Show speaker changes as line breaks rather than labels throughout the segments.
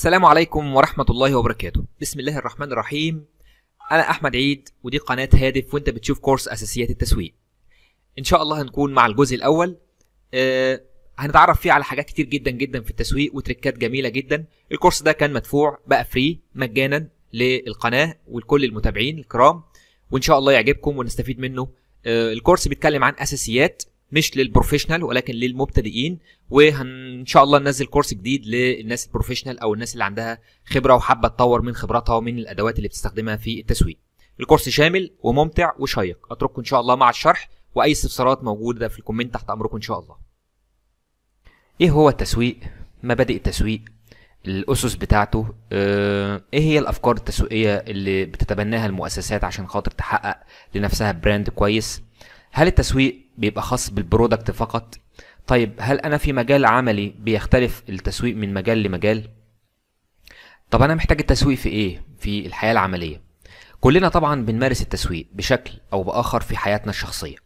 السلام عليكم ورحمة الله وبركاته بسم الله الرحمن الرحيم أنا أحمد عيد ودي قناة هادف وأنت بتشوف كورس أساسيات التسويق إن شاء الله هنكون مع الجزء الأول آه هنتعرف فيه على حاجات كتير جدا جدا في التسويق وتركات جميلة جدا الكورس ده كان مدفوع بقى فري مجانا للقناة ولكل المتابعين الكرام وإن شاء الله يعجبكم ونستفيد منه آه الكورس بيتكلم عن أساسيات مش للبروفيشنال ولكن للمبتدئين وهن ان شاء الله ننزل كورس جديد للناس البروفيشنال او الناس اللي عندها خبره وحابه تطور من خبراتها ومن الادوات اللي بتستخدمها في التسويق. الكورس شامل وممتع وشيق اترككم ان شاء الله مع الشرح واي استفسارات موجوده في الكومنت تحت امركم ان شاء الله. ايه هو التسويق؟ مبادئ التسويق الاسس بتاعته آه، ايه هي الافكار التسويقيه اللي بتتبناها المؤسسات عشان خاطر تحقق لنفسها براند كويس هل التسويق بيبقى خاص بالبرودكت فقط طيب هل انا في مجال عملي بيختلف التسويق من مجال لمجال طب انا محتاج التسويق في ايه في الحياه العمليه كلنا طبعا بنمارس التسويق بشكل او باخر في حياتنا الشخصيه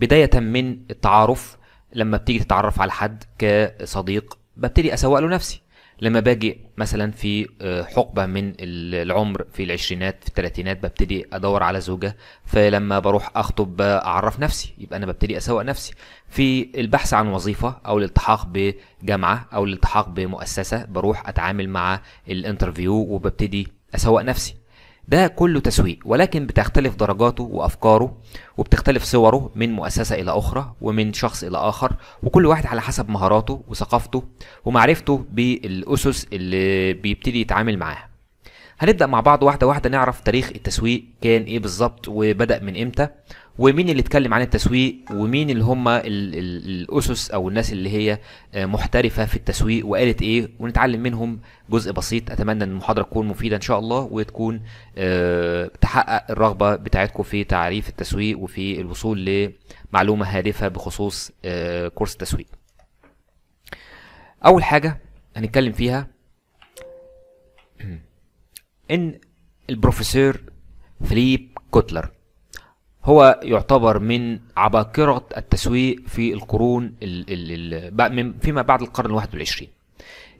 بدايه من التعارف لما بتيجي تتعرف على حد كصديق ببتدي اسوق له نفسي لما باجي مثلا في آه، حقبه من العمر في العشرينات في الثلاثينات ببتدي ادور على زوجه فلما بروح اخطب اعرف نفسي يبقى انا ببتدي اسوق نفسي في البحث عن وظيفه او الالتحاق بجامعه او الالتحاق بمؤسسه بروح اتعامل مع الانترفيو وببتدي اسوق نفسي ده كله تسويق ولكن بتختلف درجاته وافكاره وبتختلف صوره من مؤسسه الى اخرى ومن شخص الى اخر وكل واحد على حسب مهاراته وثقافته ومعرفته بالاسس اللي بيبتدي يتعامل معاها هنبدا مع بعض واحده واحده نعرف تاريخ التسويق كان ايه بالظبط وبدا من امتى ومين اللي اتكلم عن التسويق ومين اللي هم الـ الـ الاسس او الناس اللي هي آه، محترفه في التسويق وقالت ايه ونتعلم منهم جزء بسيط اتمنى ان المحاضره تكون مفيده ان شاء الله وتكون آه، تحقق الرغبه بتاعتكم في تعريف التسويق وفي الوصول لمعلومه هادفه بخصوص آه، كورس التسويق اول حاجه هنتكلم فيها ان البروفيسور فيليب كوتلر هو يعتبر من عباقرة التسويق في القرون الـ ال فيما بعد القرن الواحد والعشرين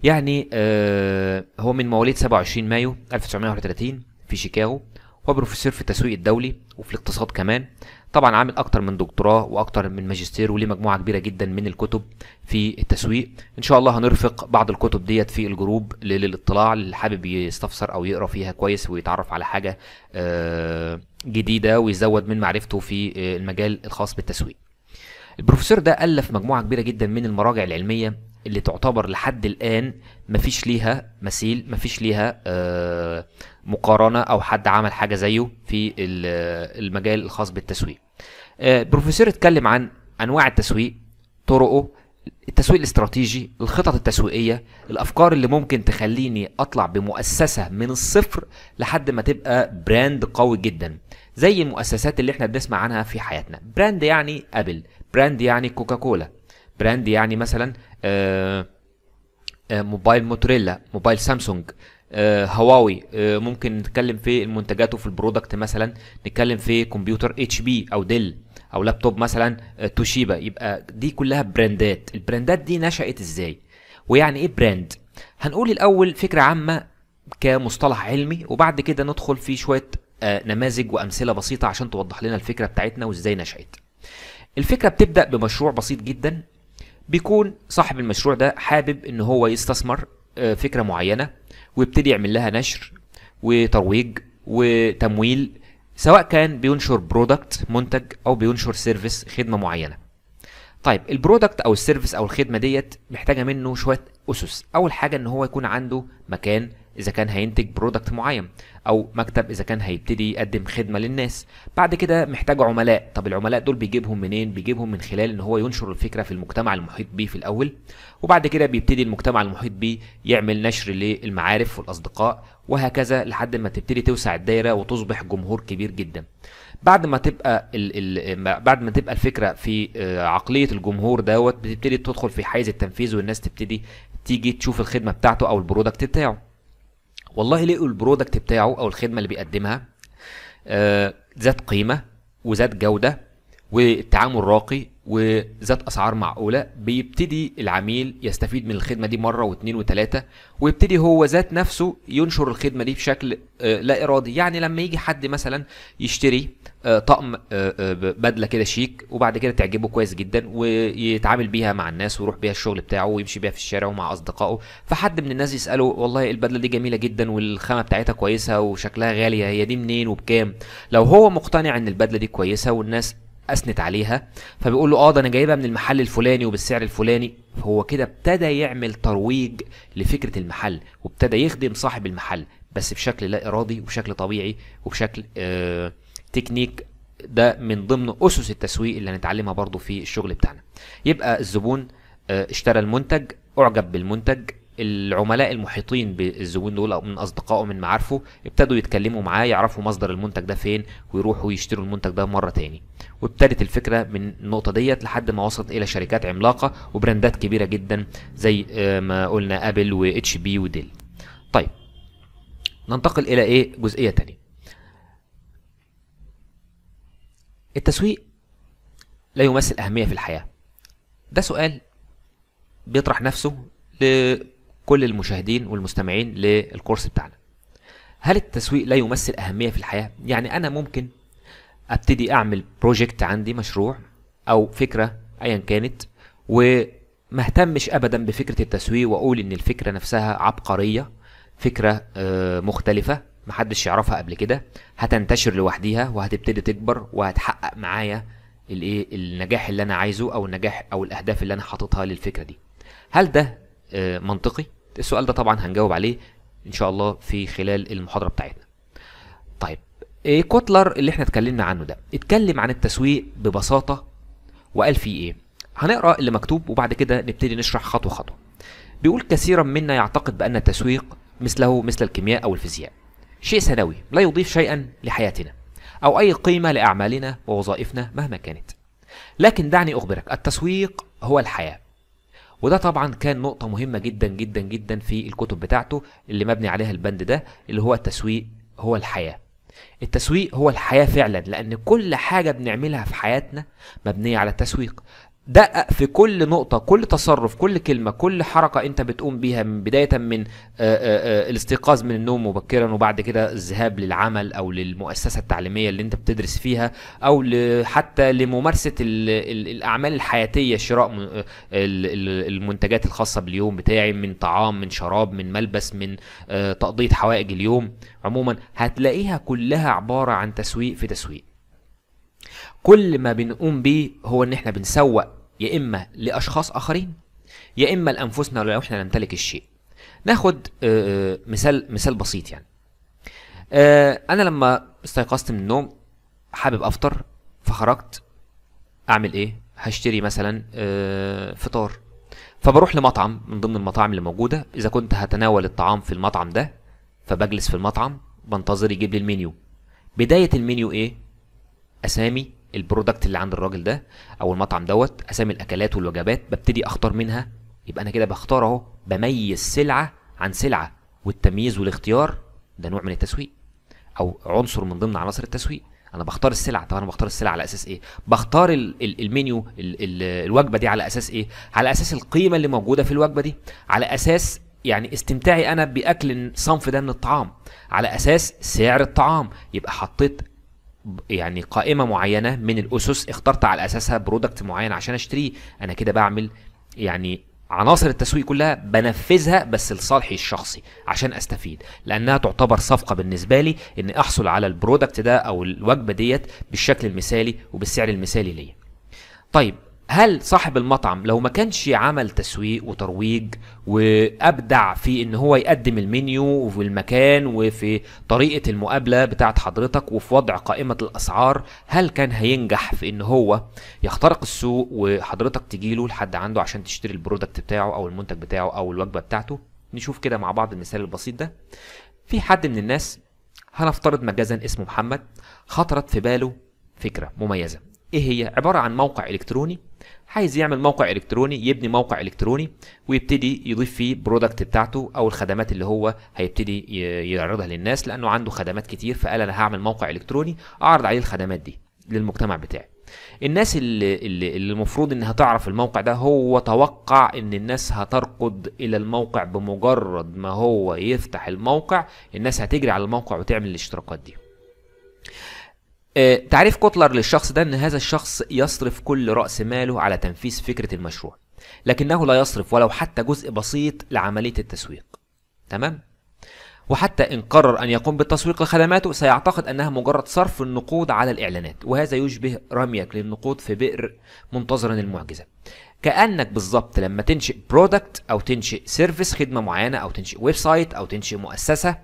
يعني آه هو من مواليد 27 مايو 1931 في شيكاغو هو بروفيسور في التسويق الدولي وفي الاقتصاد كمان طبعا عامل اكتر من دكتوراه واكتر من ماجستير وليه مجموعه كبيره جدا من الكتب في التسويق ان شاء الله هنرفق بعض الكتب ديت في الجروب للاطلاع اللي حابب يستفسر او يقرا فيها كويس ويتعرف على حاجه آه، جديده ويزود من معرفته في آه، المجال الخاص بالتسويق البروفيسور ده الف مجموعه كبيره جدا من المراجع العلميه اللي تعتبر لحد الان مفيش ليها مثيل مفيش ليها آه مقارنه او حد عمل حاجه زيه في المجال الخاص بالتسويق آه، بروفيسور اتكلم عن انواع التسويق طرقه التسويق الاستراتيجي الخطط التسويقيه الافكار اللي ممكن تخليني اطلع بمؤسسه من الصفر لحد ما تبقى براند قوي جدا زي المؤسسات اللي احنا بنسمع عنها في حياتنا براند يعني ابل براند يعني كوكاكولا براند يعني مثلا آآ آه، آآ آه، موبايل موتوريلا موبايل سامسونج آه، هواوي آه، ممكن نتكلم في المنتجات وفي البرودكت مثلا نتكلم في كمبيوتر اتش بي او ديل او لابتوب مثلا آه، توشيبا يبقى دي كلها براندات البراندات دي نشأت ازاي ويعني ايه براند هنقول الاول فكره عامه كمصطلح علمي وبعد كده ندخل في شويه نماذج وامثله بسيطه عشان توضح لنا الفكره بتاعتنا وازاي نشأت الفكره بتبدا بمشروع بسيط جدا بيكون صاحب المشروع ده حابب ان هو يستثمر فكره معينه ويبتدي يعمل لها نشر وترويج وتمويل سواء كان بينشر برودكت منتج او بينشر سيرفيس خدمه معينه طيب البرودكت او السيرفيس او الخدمه ديت محتاجه منه شويه اسس اول حاجه ان هو يكون عنده مكان اذا كان هينتج برودكت معين او مكتب اذا كان هيبتدي يقدم خدمه للناس بعد كده محتاج عملاء طب العملاء دول بيجيبهم منين بيجيبهم من خلال ان هو ينشر الفكره في المجتمع المحيط بيه في الاول وبعد كده بيبتدي المجتمع المحيط بيه يعمل نشر للمعارف والاصدقاء وهكذا لحد ما تبتدي توسع الدايره وتصبح جمهور كبير جدا بعد ما تبقى ال ال بعد ما تبقى الفكره في آه، عقليه الجمهور دوت بتبتدي تدخل في حيز التنفيذ والناس تبتدي تيجي تشوف الخدمه بتاعته او البرودكت بتاعه والله لقوا البرودكت بتاعه او الخدمه اللي بيقدمها آه، ذات قيمه وذات جوده والتعامل راقي وذات اسعار معقوله بيبتدي العميل يستفيد من الخدمه دي مره واثنين وثلاثه ويبتدي هو ذات نفسه ينشر الخدمه دي بشكل آه، لا ارادي يعني لما يجي حد مثلا يشتري آه، طقم آه، بدله كده شيك وبعد كده تعجبه كويس جدا ويتعامل بيها مع الناس ويروح بيها الشغل بتاعه ويمشي بيها في الشارع ومع اصدقائه فحد من الناس يساله والله البدله دي جميله جدا والخامه بتاعتها كويسه وشكلها غاليه هي دي منين وبكام لو هو مقتنع ان البدله دي كويسه والناس اثنت عليها فبيقول له اه ده انا جايبها من المحل الفلاني وبالسعر الفلاني هو كده ابتدى يعمل ترويج لفكره المحل وابتدى يخدم صاحب المحل بس بشكل لا ارادي وبشكل طبيعي وبشكل آه تكنيك ده من ضمن اسس التسويق اللي هنتعلمها برضو في الشغل بتاعنا يبقى الزبون آه، اشترى المنتج اعجب بالمنتج العملاء المحيطين بالزبون دول او من اصدقائه من معارفه ابتدوا يتكلموا معاه يعرفوا مصدر المنتج ده فين ويروحوا يشتروا المنتج ده مره تاني وابتدت الفكره من النقطه ديت لحد ما وصلت الى شركات عملاقه وبراندات كبيره جدا زي آه، ما قلنا ابل واتش بي وديل طيب ننتقل الى ايه جزئيه تانية التسويق لا يمثل اهميه في الحياه ده سؤال بيطرح نفسه كل المشاهدين والمستمعين للكورس بتاعنا هل التسويق لا يمثل أهمية في الحياة؟ يعني أنا ممكن أبتدي أعمل بروجكت عندي مشروع أو فكرة أيا كانت ومهتمش أبدا بفكرة التسويق وأقول إن الفكرة نفسها عبقرية فكرة آه، مختلفة محدش يعرفها قبل كده هتنتشر لوحديها وهتبتدي تكبر وهتحقق معايا الايه النجاح اللي انا عايزه او النجاح او الاهداف اللي انا حاططها للفكره دي هل ده آه، منطقي السؤال ده طبعا هنجاوب عليه ان شاء الله في خلال المحاضره بتاعتنا طيب إيه كوتلر اللي احنا اتكلمنا عنه ده اتكلم عن التسويق ببساطه وقال فيه ايه هنقرا اللي مكتوب وبعد كده نبتدي نشرح خطوه خطوه بيقول كثيرا منا يعتقد بان التسويق مثله مثل الكيمياء او الفيزياء شيء ثانوي لا يضيف شيئا لحياتنا او اي قيمه لاعمالنا ووظائفنا مهما كانت لكن دعني اخبرك التسويق هو الحياه وده طبعا كان نقطة مهمة جدا جدا جدا في الكتب بتاعته اللي مبني عليها البند ده اللي هو التسويق هو الحياة التسويق هو الحياة فعلا لأن كل حاجة بنعملها في حياتنا مبنية على التسويق دقق في كل نقطة كل تصرف كل كلمة كل حركة أنت بتقوم بيها من بداية من آه، آه، آه، الاستيقاظ من النوم مبكرا وبعد كده الذهاب للعمل أو للمؤسسة التعليمية اللي أنت بتدرس فيها أو حتى لممارسة الأعمال الحياتية شراء المنتجات الخاصة باليوم بتاعي من طعام من شراب من ملبس من تقضية حوائج اليوم عموما هتلاقيها كلها عبارة عن تسويق في تسويق كل ما بنقوم بيه هو ان احنا بنسوق يا إما لأشخاص آخرين يا إما لأنفسنا لو إحنا نمتلك الشيء ناخد آه، آه، مثال مثال بسيط يعني آه، أنا لما استيقظت من النوم حابب أفطر فخرجت أعمل إيه؟ هشتري مثلا فطار فبروح لمطعم من ضمن المطاعم اللي موجودة إذا كنت هتناول الطعام في المطعم ده فبجلس في المطعم بنتظر يجيب لي المنيو بداية المنيو إيه؟ أسامي البرودكت اللي عند الراجل ده او المطعم دوت اسامي الاكلات والوجبات ببتدي اختار منها يبقى انا كده بختار اهو بميز سلعه عن سلعه والتمييز والاختيار ده نوع من التسويق او عنصر من ضمن عناصر التسويق انا بختار السلعه طب انا بختار السلعه على اساس ايه بختار المنيو الوجبه دي على اساس ايه على اساس القيمه اللي موجوده في الوجبه دي على اساس يعني استمتاعي انا باكل الصنف ده من الطعام على اساس سعر الطعام يبقى حطيت يعني قائمه معينه من الاسس اخترت على اساسها برودكت معين عشان اشتريه انا كده بعمل يعني عناصر التسويق كلها بنفذها بس لصالحي الشخصي عشان استفيد لانها تعتبر صفقه بالنسبه لي ان احصل على البرودكت ده او الوجبه ديت بالشكل المثالي وبالسعر المثالي ليا طيب هل صاحب المطعم لو ما كانش عمل تسويق وترويج وابدع في ان هو يقدم المنيو وفي المكان وفي طريقه المقابله بتاعه حضرتك وفي وضع قائمه الاسعار هل كان هينجح في ان هو يخترق السوق وحضرتك تجيله لحد عنده عشان تشتري البرودكت بتاعه او المنتج بتاعه او الوجبه بتاعته نشوف كده مع بعض المثال البسيط ده في حد من الناس هنفترض مجازا اسمه محمد خطرت في باله فكره مميزه ايه هي عباره عن موقع الكتروني عايز يعمل موقع الكتروني يبني موقع الكتروني ويبتدي يضيف فيه برودكت بتاعته او الخدمات اللي هو هيبتدي يعرضها للناس لانه عنده خدمات كتير فقال انا هعمل موقع الكتروني اعرض عليه الخدمات دي للمجتمع بتاعي الناس اللي, اللي المفروض انها تعرف الموقع ده هو توقع ان الناس هترقد الى الموقع بمجرد ما هو يفتح الموقع الناس هتجري على الموقع وتعمل الاشتراكات دي آه، تعريف كوتلر للشخص ده ان هذا الشخص يصرف كل راس ماله على تنفيذ فكره المشروع لكنه لا يصرف ولو حتى جزء بسيط لعمليه التسويق تمام وحتى إن قرر أن يقوم بالتسويق لخدماته سيعتقد أنها مجرد صرف النقود على الإعلانات وهذا يشبه رميك للنقود في بئر منتظرا المعجزة كانك بالظبط لما تنشئ برودكت او تنشئ سيرفيس خدمه معينه او تنشئ ويب سايت او تنشئ مؤسسه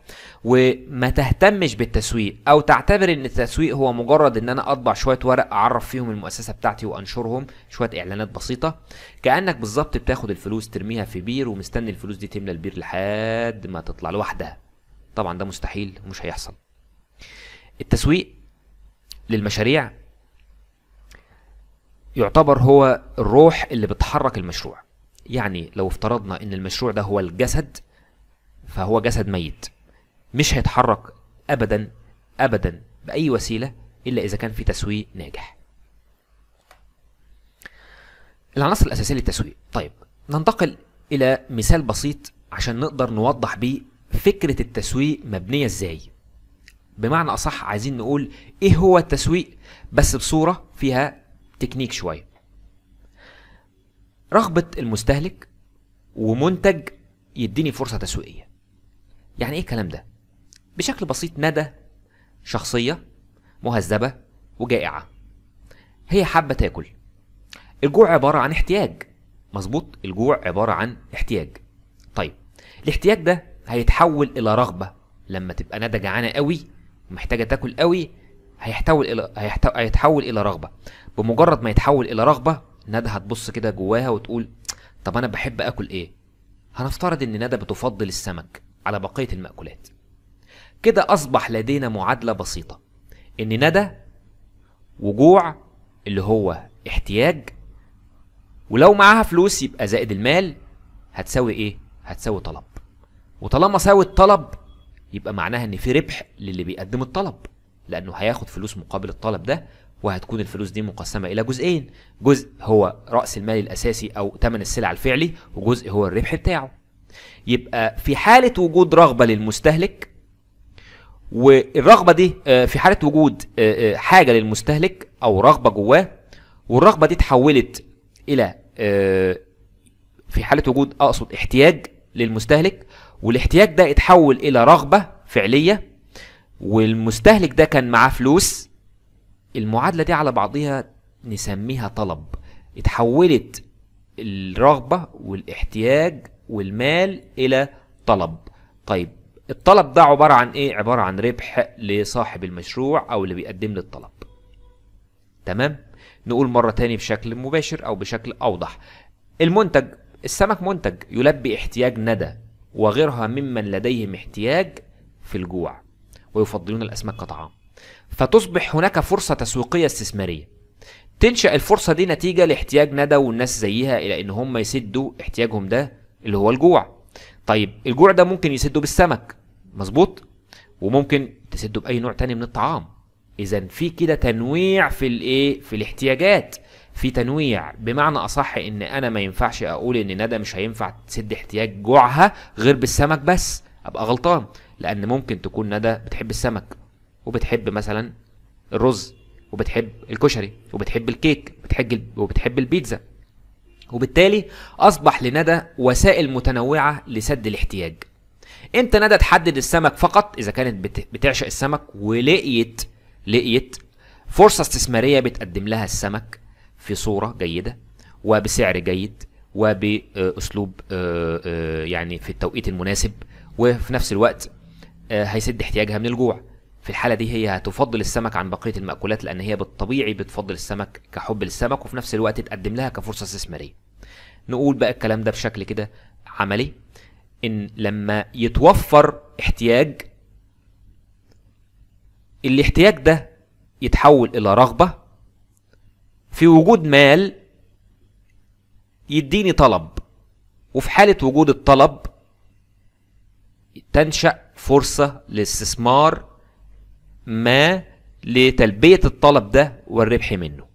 وما تهتمش بالتسويق او تعتبر ان التسويق هو مجرد ان انا اطبع شويه ورق اعرف فيهم المؤسسه بتاعتي وانشرهم شويه اعلانات بسيطه كانك بالظبط بتاخد الفلوس ترميها في بير ومستني الفلوس دي تملى البير لحد ما تطلع لوحدها طبعا ده مستحيل ومش هيحصل التسويق للمشاريع يعتبر هو الروح اللي بتحرك المشروع يعني لو افترضنا ان المشروع ده هو الجسد فهو جسد ميت مش هيتحرك ابدا ابدا باي وسيله الا اذا كان في تسويق ناجح العناصر الاساسيه للتسويق طيب ننتقل الى مثال بسيط عشان نقدر نوضح بيه فكره التسويق مبنيه ازاي بمعنى اصح عايزين نقول ايه هو التسويق بس بصوره فيها تكنيك شويه رغبه المستهلك ومنتج يديني فرصه تسويقيه يعني ايه الكلام ده بشكل بسيط ندى شخصيه مهذبه وجائعه هي حابه تاكل الجوع عباره عن احتياج مظبوط الجوع عباره عن احتياج طيب الاحتياج ده هيتحول الى رغبه لما تبقى ندى جعانه قوي ومحتاجه تاكل قوي هيحتول الى هيحتو... هيتحول الى رغبه بمجرد ما يتحول الى رغبه ندى هتبص كده جواها وتقول طب انا بحب اكل ايه هنفترض ان ندى بتفضل السمك على بقيه المأكولات كده اصبح لدينا معادله بسيطه ان ندى وجوع اللي هو احتياج ولو معاها فلوس يبقى زائد المال هتساوي ايه هتساوي طلب وطالما ساوي الطلب يبقى معناها ان في ربح للي بيقدم الطلب لانه هياخد فلوس مقابل الطلب ده وهتكون الفلوس دي مقسمه الى جزئين جزء هو راس المال الاساسي او ثمن السلع الفعلي وجزء هو الربح بتاعه يبقى في حاله وجود رغبه للمستهلك والرغبه دي آه، في حاله وجود آه، آه، حاجه للمستهلك او رغبه جواه والرغبه دي اتحولت الى في حاله وجود اقصد احتياج للمستهلك والاحتياج ده اتحول الى رغبه فعليه والمستهلك ده كان معاه فلوس المعادلة دي على بعضها نسميها طلب اتحولت الرغبة والاحتياج والمال إلى طلب طيب الطلب ده عبارة عن إيه؟ عبارة عن ربح لصاحب المشروع أو اللي بيقدم للطلب الطلب تمام؟ نقول مرة تاني بشكل مباشر أو بشكل أوضح المنتج السمك منتج يلبي احتياج ندى وغيرها ممن لديهم احتياج في الجوع ويفضلون الأسماك كطعام فتصبح هناك فرصة تسويقية استثمارية تنشأ الفرصة دي نتيجة لاحتياج ندى والناس زيها إلى إن هم يسدوا احتياجهم ده اللي هو الجوع طيب الجوع ده ممكن يسده بالسمك مظبوط وممكن تسده بأي نوع تاني من الطعام إذا في كده تنويع في الإيه في الاحتياجات في تنويع بمعنى أصح إن أنا ما ينفعش أقول إن ندى مش هينفع تسد احتياج جوعها غير بالسمك بس ابقى غلطان لان ممكن تكون ندى بتحب السمك وبتحب مثلا الرز وبتحب الكشري وبتحب الكيك وبتحب البيتزا وبالتالي اصبح لندى وسائل متنوعه لسد الاحتياج امتى ندى تحدد السمك فقط اذا كانت بتعشق السمك ولقيت لقيت فرصه استثماريه بتقدم لها السمك في صوره جيده وبسعر جيد وباسلوب آه، آه، يعني في التوقيت المناسب وفي نفس الوقت آه، هيسد احتياجها من الجوع في الحالة دي هي هتفضل السمك عن بقية المأكولات لأن هي بالطبيعي بتفضل السمك كحب للسمك وفي نفس الوقت تقدم لها كفرصة استثمارية نقول بقى الكلام ده بشكل كده عملي إن لما يتوفر احتياج الاحتياج ده يتحول إلى رغبة في وجود مال يديني طلب وفي حالة وجود الطلب تنشأ فرصة لاستثمار ما لتلبية الطلب ده والربح منه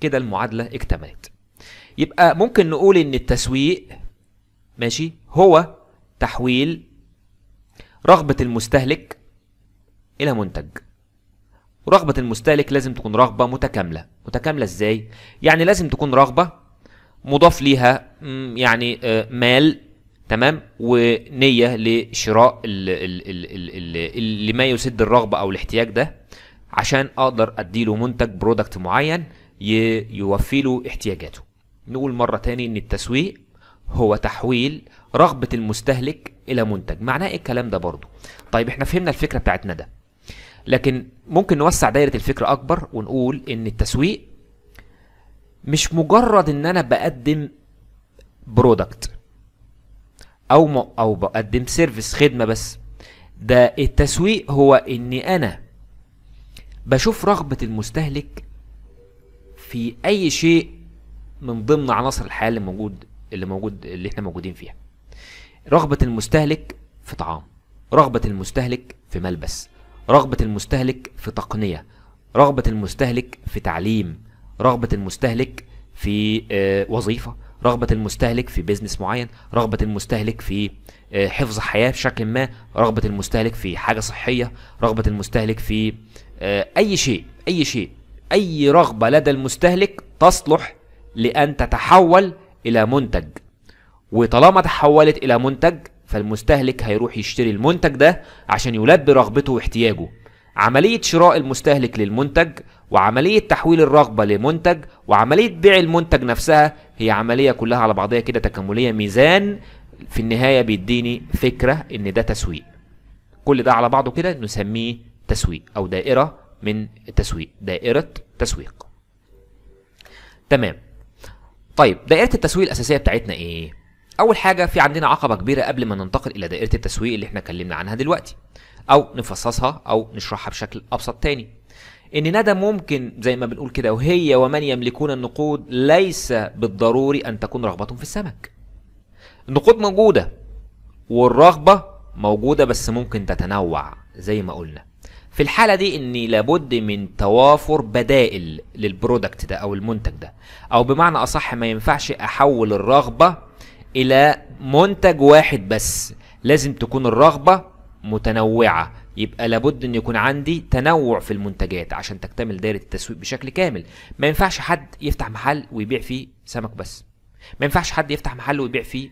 كده المعادلة اكتملت يبقى ممكن نقول ان التسويق ماشي هو تحويل رغبة المستهلك إلى منتج رغبة المستهلك لازم تكون رغبة متكاملة متكاملة إزاي؟ يعني لازم تكون رغبة مضاف ليها يعني آه، مال تمام ونيه لشراء ال ال ال ال يسد الرغبه او الاحتياج ده عشان اقدر اديله منتج برودكت معين يوفي له احتياجاته نقول مره تاني ان التسويق هو تحويل رغبه المستهلك الى منتج معناه ايه الكلام ده برضو طيب احنا فهمنا الفكره بتاعتنا ده لكن ممكن نوسع دايره الفكره اكبر ونقول ان التسويق مش مجرد ان انا بقدم برودكت او او بقدم سيرفيس خدمه بس ده التسويق هو اني انا بشوف رغبه المستهلك في اي شيء من ضمن عناصر الحياه اللي موجود اللي موجود اللي احنا موجودين فيها رغبه المستهلك في طعام رغبه المستهلك في ملبس رغبه المستهلك في تقنيه رغبه المستهلك في تعليم رغبه المستهلك في آه، وظيفه رغبة المستهلك في بيزنس معين رغبة المستهلك في آه، حفظ حياة بشكل ما رغبة المستهلك في حاجة صحية رغبة المستهلك في آه، أي شيء أي شيء أي رغبة لدى المستهلك تصلح لأن تتحول إلى منتج وطالما تحولت إلى منتج فالمستهلك هيروح يشتري المنتج ده عشان يلبي رغبته واحتياجه عملية شراء المستهلك للمنتج وعملية تحويل الرغبة لمنتج وعملية بيع المنتج نفسها هي عملية كلها على بعضها كده تكاملية ميزان في النهاية بيديني فكرة إن ده تسويق كل ده على بعضه كده نسميه تسويق أو دائرة من التسويق دائرة تسويق تمام طيب دائرة التسويق الأساسية بتاعتنا إيه؟ أول حاجة في عندنا عقبة كبيرة قبل ما ننتقل إلى دائرة التسويق اللي إحنا اتكلمنا عنها دلوقتي أو نفصصها أو نشرحها بشكل أبسط تاني ان ندى ممكن زي ما بنقول كده وهي ومن يملكون النقود ليس بالضروري ان تكون رغبتهم في السمك النقود موجوده والرغبه موجوده بس ممكن تتنوع زي ما قلنا في الحاله دي ان لابد من توافر بدائل للبرودكت ده او المنتج ده او بمعنى اصح ما ينفعش احول الرغبه الى منتج واحد بس لازم تكون الرغبه متنوعه يبقى لابد ان يكون عندي تنوع في المنتجات عشان تكتمل دائره التسويق بشكل كامل ما ينفعش حد يفتح محل ويبيع فيه سمك بس ما ينفعش حد يفتح محل ويبيع فيه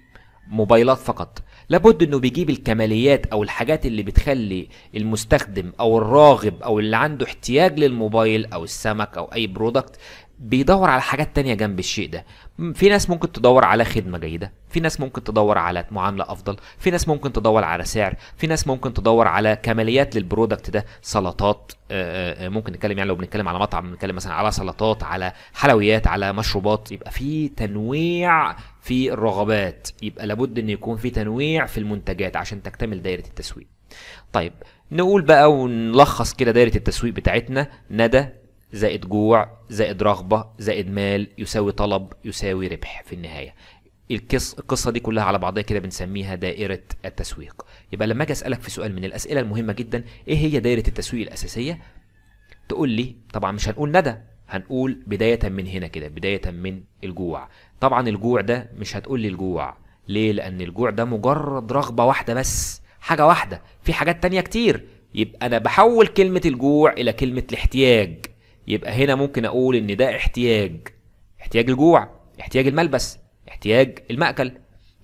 موبايلات فقط لابد انه بيجيب الكماليات او الحاجات اللي بتخلي المستخدم او الراغب او اللي عنده احتياج للموبايل او السمك او اي برودكت بيدور على حاجات تانية جنب الشيء ده في ناس ممكن تدور على خدمة جيدة في ناس ممكن تدور على معاملة أفضل في ناس ممكن تدور على سعر في ناس ممكن تدور على كماليات للبرودكت ده سلطات آه، آه، آه، ممكن نتكلم يعني لو بنتكلم على مطعم بنتكلم مثلا على سلطات على حلويات على مشروبات يبقى في تنويع في الرغبات يبقى لابد ان يكون في تنويع في المنتجات عشان تكتمل دائرة التسويق طيب نقول بقى ونلخص كده دايرة التسويق بتاعتنا ندى زائد جوع زائد رغبة زائد مال يساوي طلب يساوي ربح في النهاية الكس القصة دي كلها على بعضها كده بنسميها دائرة التسويق يبقى لما أجي أسألك في سؤال من الأسئلة المهمة جدا إيه هي دائرة التسويق الأساسية تقول لي طبعا مش هنقول ندى هنقول بداية من هنا كده بداية من الجوع طبعا الجوع ده مش هتقول لي الجوع ليه لأن الجوع ده مجرد رغبة واحدة بس حاجة واحدة في حاجات تانية كتير يبقى أنا بحول كلمة الجوع إلى كلمة الاحتياج يبقى هنا ممكن اقول ان ده احتياج احتياج الجوع احتياج الملبس احتياج المأكل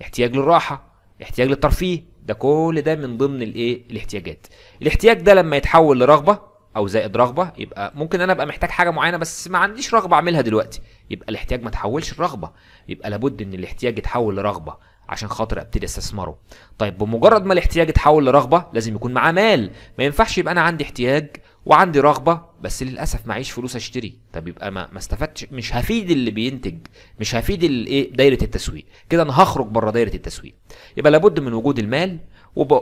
احتياج للراحة احتياج للترفيه ده كل ده من ضمن الايه الاحتياجات الاحتياج ده لما يتحول لرغبة او زائد رغبة يبقى ممكن انا ابقى محتاج حاجة معينة بس ما عنديش رغبة اعملها دلوقتي يبقى الاحتياج ما تحولش لرغبة يبقى لابد ان الاحتياج يتحول لرغبة عشان خاطر ابتدي استثمره طيب بمجرد ما الاحتياج يتحول لرغبه لازم يكون معاه مال ما ينفعش يبقى انا عندي احتياج وعندي رغبه بس للاسف معيش فلوس اشتري طب يبقى ما, ما استفدتش مش هفيد اللي بينتج مش هفيد الايه دايره التسويق كده انا هخرج بره دايره التسويق يبقى لابد من وجود المال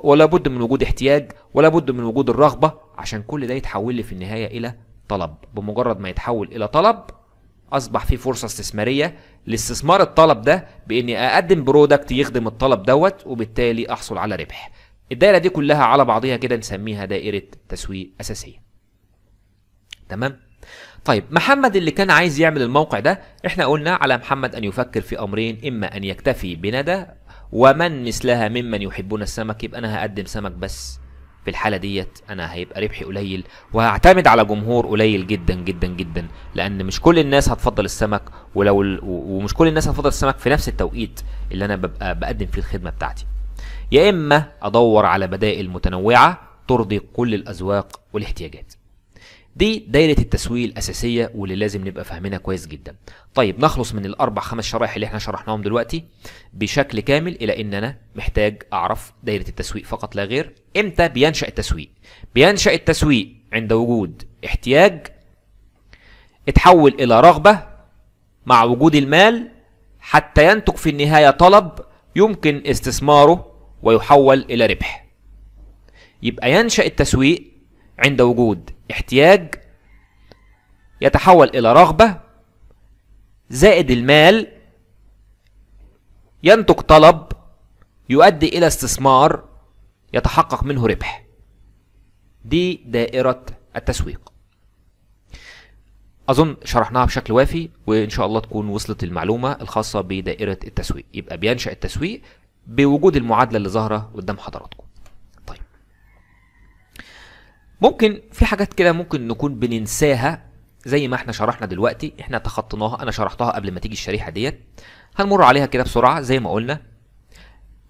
ولا بد من وجود احتياج ولا بد من وجود الرغبه عشان كل ده يتحول لي في النهايه الى طلب بمجرد ما يتحول الى طلب اصبح في فرصه استثماريه لاستثمار الطلب ده باني اقدم برودكت يخدم الطلب دوت وبالتالي احصل على ربح الدائره دي كلها على بعضها كده نسميها دائره تسويق اساسيه تمام طيب محمد اللي كان عايز يعمل الموقع ده احنا قلنا على محمد ان يفكر في امرين اما ان يكتفي بندى ومن مثلها ممن يحبون السمك يبقى انا هقدم سمك بس في الحاله ديت انا هيبقى ربحي قليل وهعتمد على جمهور قليل جدا جدا جدا لان مش كل الناس هتفضل السمك ولو ال... ومش كل الناس هتفضل السمك في نفس التوقيت اللي انا ببقى بقدم فيه الخدمه بتاعتي يا اما ادور على بدائل متنوعه ترضي كل الاذواق والاحتياجات دي دايره التسويق الاساسيه واللي لازم نبقى فاهمينها كويس جدا طيب نخلص من الاربع خمس شرائح اللي احنا شرحناهم دلوقتي بشكل كامل الى ان انا محتاج اعرف دايره التسويق فقط لا غير امتى بينشا التسويق بينشا التسويق عند وجود احتياج اتحول الى رغبه مع وجود المال حتى ينتج في النهايه طلب يمكن استثماره ويحول الى ربح يبقى ينشا التسويق عند وجود احتياج يتحول إلى رغبة زائد المال ينتج طلب يؤدي إلى استثمار يتحقق منه ربح دي دائرة التسويق أظن شرحناها بشكل وافي وإن شاء الله تكون وصلت المعلومة الخاصة بدائرة التسويق يبقى بينشأ التسويق بوجود المعادلة اللي ظاهرة قدام حضراتكم ممكن في حاجات كده ممكن نكون بننساها زي ما احنا شرحنا دلوقتي احنا تخطيناها انا شرحتها قبل ما تيجي الشريحه ديت هنمر عليها كده بسرعه زي ما قلنا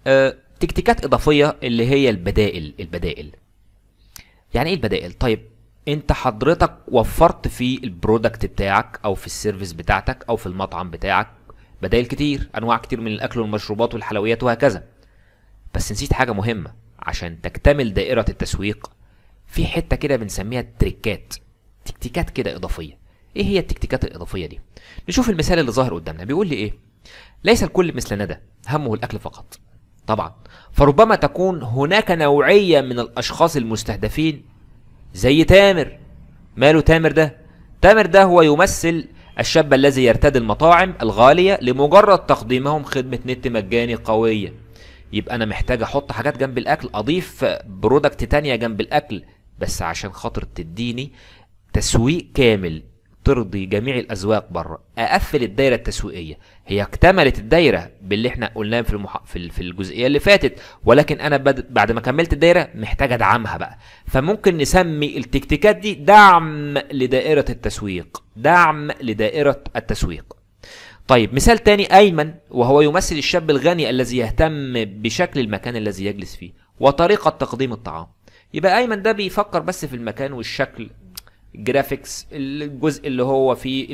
أه تكتيكات اضافيه اللي هي البدائل البدائل يعني ايه البدائل طيب انت حضرتك وفرت في البرودكت بتاعك او في السيرفيس بتاعتك او في المطعم بتاعك بدائل كتير انواع كتير من الاكل والمشروبات والحلويات وهكذا بس نسيت حاجه مهمه عشان تكتمل دائره التسويق في حته كده بنسميها تريكات تكتيكات كده اضافيه ايه هي التكتيكات الاضافيه دي نشوف المثال اللي ظاهر قدامنا بيقول لي ايه ليس الكل مثل ندى همه الاكل فقط طبعا فربما تكون هناك نوعيه من الاشخاص المستهدفين زي تامر ماله تامر ده تامر ده هو يمثل الشاب الذي يرتدي المطاعم الغاليه لمجرد تقديمهم خدمه نت مجاني قويه يبقى انا محتاج احط حاجات جنب الاكل اضيف برودكت تانية جنب الاكل بس عشان خاطر تديني تسويق كامل ترضي جميع الاذواق بره اقفل الدايره التسويقيه هي اكتملت الدايره باللي احنا قلناه في المح... في, في الجزئيه اللي فاتت ولكن انا بد... بعد ما كملت الدايره محتاج ادعمها بقى فممكن نسمي التكتيكات دي دعم لدائره التسويق دعم لدائره التسويق طيب مثال تاني ايمن وهو يمثل الشاب الغني الذي يهتم بشكل المكان الذي يجلس فيه وطريقه تقديم الطعام يبقى ايمن ده بيفكر بس في المكان والشكل جرافيكس الجزء اللي هو فيه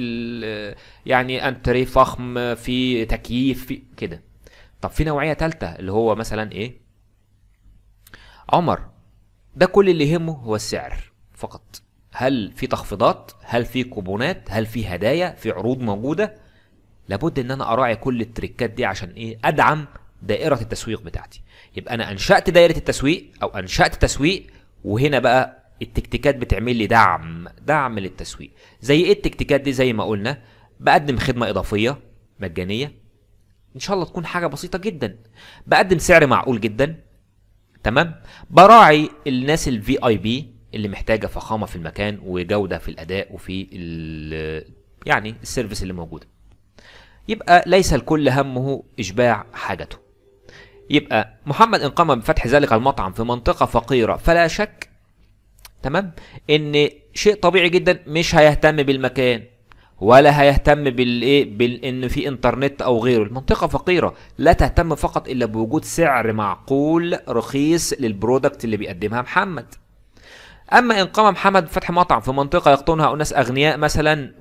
يعني انتري فخم في تكييف في كده طب في نوعيه ثالثه اللي هو مثلا ايه عمر ده كل اللي يهمه هو السعر فقط هل في تخفيضات هل في كوبونات هل في هدايا في عروض موجوده لابد ان انا اراعي كل التريكات دي عشان ايه ادعم دائرة التسويق بتاعتي يبقى أنا أنشأت دائرة التسويق أو أنشأت تسويق وهنا بقى التكتيكات بتعمل لي دعم دعم للتسويق زي إيه التكتيكات دي زي ما قلنا بقدم خدمة إضافية مجانية إن شاء الله تكون حاجة بسيطة جدا بقدم سعر معقول جدا تمام براعي الناس الفي اي بي اللي محتاجة فخامة في المكان وجودة في الأداء وفي يعني السيرفيس اللي موجودة يبقى ليس الكل همه إشباع حاجته يبقى محمد إن قام بفتح ذلك المطعم في منطقة فقيرة فلا شك تمام إن شيء طبيعي جدا مش هيهتم بالمكان ولا هيهتم بالايه بان في انترنت او غيره المنطقه فقيره لا تهتم فقط الا بوجود سعر معقول رخيص للبرودكت اللي بيقدمها محمد اما ان قام محمد بفتح مطعم في منطقه يقطنها اناس اغنياء مثلا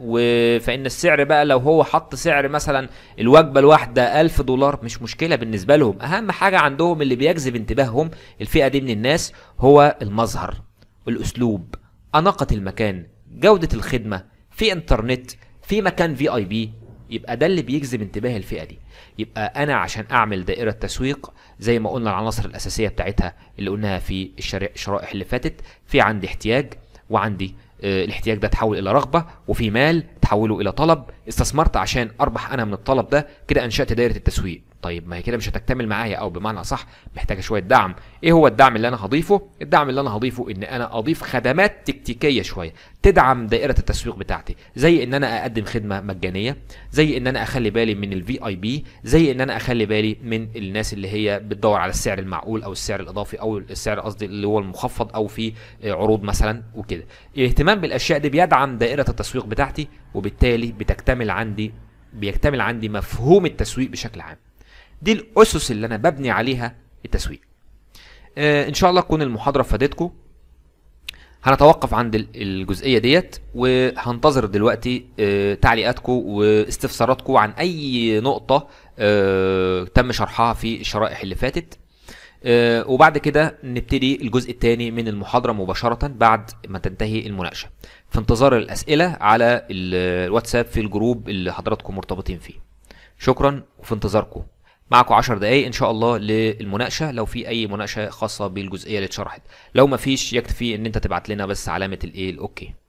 فان السعر بقى لو هو حط سعر مثلا الوجبه الواحده 1000 دولار مش مشكله بالنسبه لهم اهم حاجه عندهم اللي بيجذب انتباههم الفئه دي من الناس هو المظهر الاسلوب اناقه المكان جوده الخدمه في انترنت في مكان في اي بي يبقى ده اللي بيجذب انتباه الفئه دي يبقى انا عشان اعمل دائره تسويق زي ما قلنا العناصر الاساسيه بتاعتها اللي قلناها في الشرائح اللي فاتت في عندي احتياج وعندي آه، الاحتياج ده تحول الى رغبه وفي مال تحوله الى طلب استثمرت عشان اربح انا من الطلب ده كده انشات دائره التسويق طيب ما هي كده مش هتكتمل معايا او بمعنى اصح محتاجه شويه دعم ايه هو الدعم اللي انا هضيفه الدعم اللي انا هضيفه ان انا اضيف خدمات تكتيكيه شويه تدعم دائره التسويق بتاعتي زي ان انا اقدم خدمه مجانيه زي ان انا اخلي بالي من الفي اي بي زي ان انا اخلي بالي من الناس اللي هي بتدور على السعر المعقول او السعر الاضافي او السعر قصدي اللي هو المخفض او في عروض مثلا وكده الاهتمام بالاشياء دي بيدعم دائره التسويق بتاعتي وبالتالي بتكتمل عندي بيكتمل عندي مفهوم التسويق بشكل عام دي الاسس اللي انا ببني عليها التسويق آه، ان شاء الله تكون المحاضره فادتكم هنتوقف عند الجزئيه ديت وهنتظر دلوقتي آه، تعليقاتكم واستفساراتكم عن اي نقطه آه، تم شرحها في الشرائح اللي فاتت وبعد كده نبتدي الجزء الثاني من المحاضره مباشره بعد ما تنتهي المناقشه في انتظار الاسئله على الواتساب في الجروب اللي حضراتكم مرتبطين فيه شكرا وفي انتظاركم معكم 10 دقايق ان شاء الله للمناقشه لو في اي مناقشه خاصه بالجزئيه اللي اتشرحت لو ما فيش يكفي ان انت تبعت لنا بس علامه الايه الاوكي